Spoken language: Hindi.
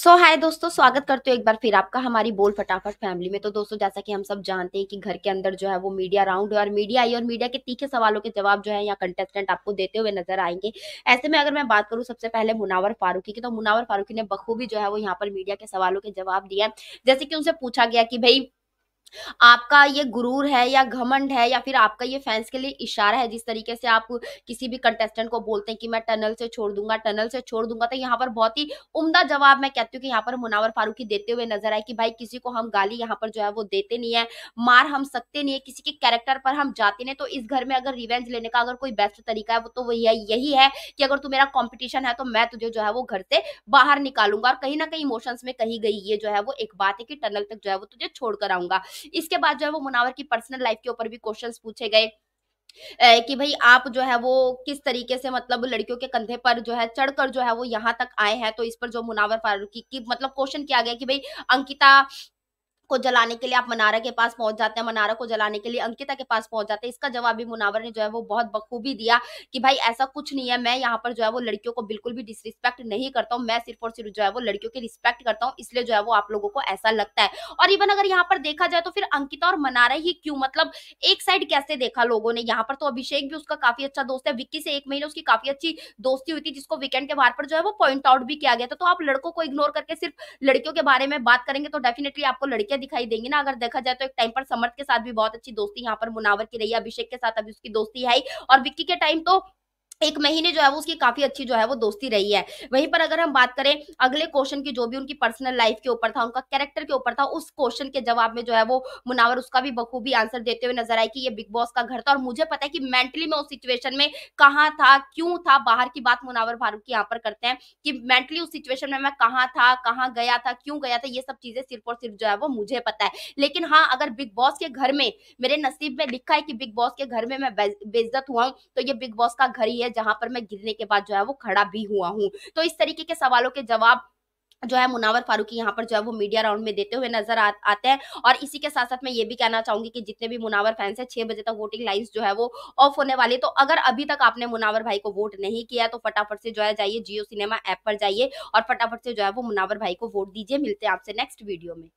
सो so, हाय दोस्तों स्वागत करते हो एक बार फिर आपका हमारी बोल फटाफट फैमिली में तो दोस्तों जैसा कि हम सब जानते हैं कि घर के अंदर जो है वो मीडिया राउंड है और मीडिया आई और मीडिया के तीखे सवालों के जवाब जो है यहाँ कंटेस्टेंट आपको देते हुए नजर आएंगे ऐसे में अगर मैं बात करूँ सबसे पहले मुनावर फारूकी की तो मुनावर फारूकी ने बखूबी जो है वो यहाँ पर मीडिया के सवालों के जवाब दिया जैसे कि उनसे पूछा गया कि भाई आपका ये गुरूर है या घमंड है या फिर आपका ये फैंस के लिए इशारा है जिस तरीके से आप किसी भी कंटेस्टेंट को बोलते हैं कि मैं टनल से छोड़ दूंगा टनल से छोड़ दूंगा तो यहाँ पर बहुत ही उम्दा जवाब मैं कहती हूँ कि यहाँ पर मुनावर फारूकी देते हुए नजर आए कि भाई किसी को हम गाली यहाँ पर जो है वो देते नहीं है मार हम सकते नहीं है किसी के कैरेक्टर पर हम जाते नहीं तो इस घर में अगर रिवेंज लेने का अगर कोई बेस्ट तरीका है वो तो वही है यही है कि अगर तू मेरा कॉम्पिटिशन है तो मैं तुझे जो है वो घर से बाहर निकालूंगा और कहीं ना कहीं इमोशंस में कही गई ये जो है वो एक बात है कि टनल तक जो है वो तुझे छोड़ कर आऊंगा इसके बाद जो है वो मुनावर की पर्सनल लाइफ के ऊपर भी क्वेश्चन पूछे गए कि भाई आप जो है वो किस तरीके से मतलब लड़कियों के कंधे पर जो है चढ़कर जो है वो यहाँ तक आए हैं तो इस पर जो मुनावर फारूकी की मतलब क्वेश्चन किया गया कि भाई अंकिता को जलाने के लिए आप मनारा के पास पहुंच जाते हैं मनारा को जलाने के लिए अंकिता के पास पहुंच जाते हैं इसका जवाब भी मुनावर ने जो है वो बहुत बखूबी दिया कि भाई ऐसा कुछ नहीं है मैं यहाँ पर जो है वो लड़कियों को बिल्कुल भी डिसरिस्पेक्ट नहीं करता हूँ मैं सिर्फ और सिर्फ जो है वो लड़कियों की रिस्पेक्ट करता हूँ इसलिए जो है वो आप लोगों को ऐसा लगता है और इवन अगर यहाँ पर देखा जाए तो फिर अंकिता और मनारा ही क्यों मतलब एक साइड कैसे देखा लोगों ने यहाँ पर तो अभिषेक भी उसका काफी अच्छा दोस्त है विक्की से एक महीने उसकी काफी अच्छी दोस्ती हुई थी जिसको वीकेंड के बाहर पर जो है वो पॉइंट आउट भी किया गया था तो आप लड़कों को इग्नोर करके सिर्फ लड़कियों के बारे में बात करेंगे तो डेफिनेटली आपको लड़के दिखाई देंगे ना अगर देखा जाए तो एक टाइम पर समर्थ के साथ भी बहुत अच्छी दोस्ती यहाँ पर मुनावर की रही है अभिषेक के साथ अभी उसकी दोस्ती है और विक्की के टाइम तो एक महीने जो है वो उसकी काफी अच्छी जो है वो दोस्ती रही है वहीं पर अगर हम बात करें अगले क्वेश्चन की जो भी उनकी पर्सनल लाइफ के ऊपर था उनका कैरेक्टर के ऊपर था उस क्वेश्चन के जवाब में जो है वो मुनावर उसका भी बखूबी आंसर देते हुए नजर आए कि ये बिग बॉस का घर था और मुझे पता है कि मेंटली मैं उस सिचुएशन में कहा था क्यों था बाहर की बात मुनावर फारूक यहाँ पर करते हैं कि मेंटली उस सिचुएशन में मैं कहाँ था कहाँ गया था क्यों गया था ये सब चीजें सिर्फ और सिर्फ जो है वो मुझे पता है लेकिन हाँ अगर बिग बॉस के घर में मेरे नसीब में लिखा है कि बिग बॉस के घर में मैं बेजत हुआ हूँ तो ये बिग बॉस का घर ही है है जहां पर मैं गिरने के बाद जो है वो खड़ा भी हुआ हूँ तो इस तरीके के सवालों के जवाब जो है मुनावर फारूकी यहाँ पर जो है वो मीडिया राउंड में देते हुए नजर आ, आते हैं और इसी के साथ साथ मैं ये भी कहना चाहूंगी कि जितने भी मुनावर फैंस हैं छह बजे तक वोटिंग लाइंस जो है वो ऑफ होने वाली तो अगर अभी तक आपने मुनावर भाई को वोट नहीं किया तो फटाफट से जो है जाइए जियो सिनेमा ऐप पर जाइए और फटाफट से जो है वो मुनावर भाई को वोट दीजिए मिलते हैं आपसे नेक्स्ट वीडियो में